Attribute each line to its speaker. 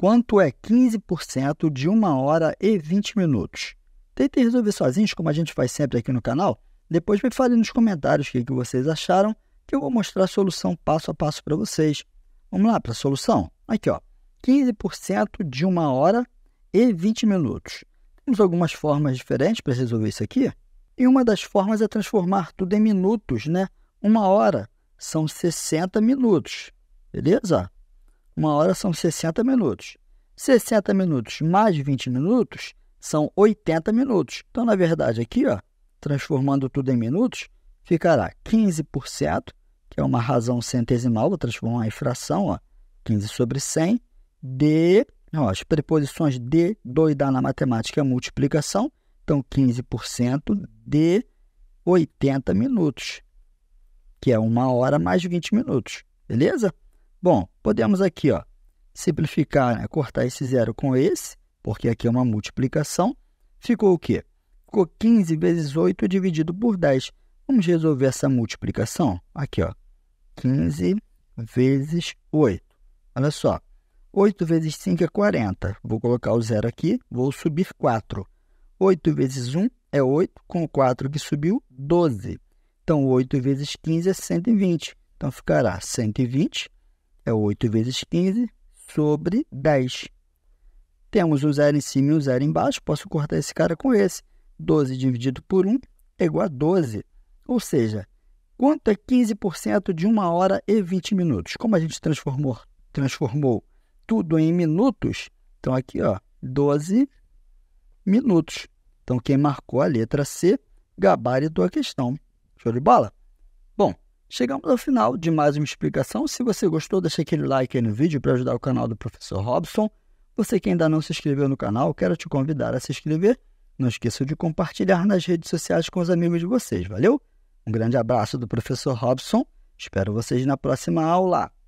Speaker 1: quanto é 15% de 1 hora e 20 minutos. Tentem resolver sozinhos, como a gente faz sempre aqui no canal. Depois me falem nos comentários o que, vocês acharam, que eu vou mostrar a solução passo a passo para vocês. Vamos lá para a solução? Aqui, ó, 15% de 1 hora e 20 minutos. Temos algumas formas diferentes para resolver isso aqui. E uma das formas é transformar tudo em minutos, né? Uma hora são 60 minutos, beleza? Uma hora são 60 minutos. 60 minutos mais 20 minutos são 80 minutos. Então, na verdade, aqui, ó, transformando tudo em minutos, ficará 15%, que é uma razão centesimal, vou transformar em fração, ó, 15 sobre 100, de. Ó, as preposições de, do na matemática é multiplicação, então 15% de 80 minutos, que é uma hora mais 20 minutos, beleza? Bom, podemos aqui ó, simplificar, né? cortar esse zero com esse, porque aqui é uma multiplicação. Ficou o quê? Ficou 15 vezes 8 dividido por 10. Vamos resolver essa multiplicação? Aqui, ó. 15 vezes 8. Olha só. 8 vezes 5 é 40. Vou colocar o zero aqui, vou subir 4. 8 vezes 1 é 8, com o 4 que subiu, 12. Então, 8 vezes 15 é 120. Então, ficará 120 é 8 vezes 15 sobre 10. Temos um zero em cima e um zero embaixo, posso cortar esse cara com esse. 12 dividido por 1 é igual a 12. Ou seja, quanto é 15% de 1 hora e 20 minutos? Como a gente transformou, transformou tudo em minutos, então aqui ó, 12 minutos. Então quem marcou a letra C, gabarito a questão. Show de bola? Chegamos ao final de mais uma explicação. Se você gostou, deixe aquele like aí no vídeo para ajudar o canal do Professor Robson. Você que ainda não se inscreveu no canal, quero te convidar a se inscrever. Não esqueça de compartilhar nas redes sociais com os amigos de vocês, valeu? Um grande abraço do Professor Robson. Espero vocês na próxima aula.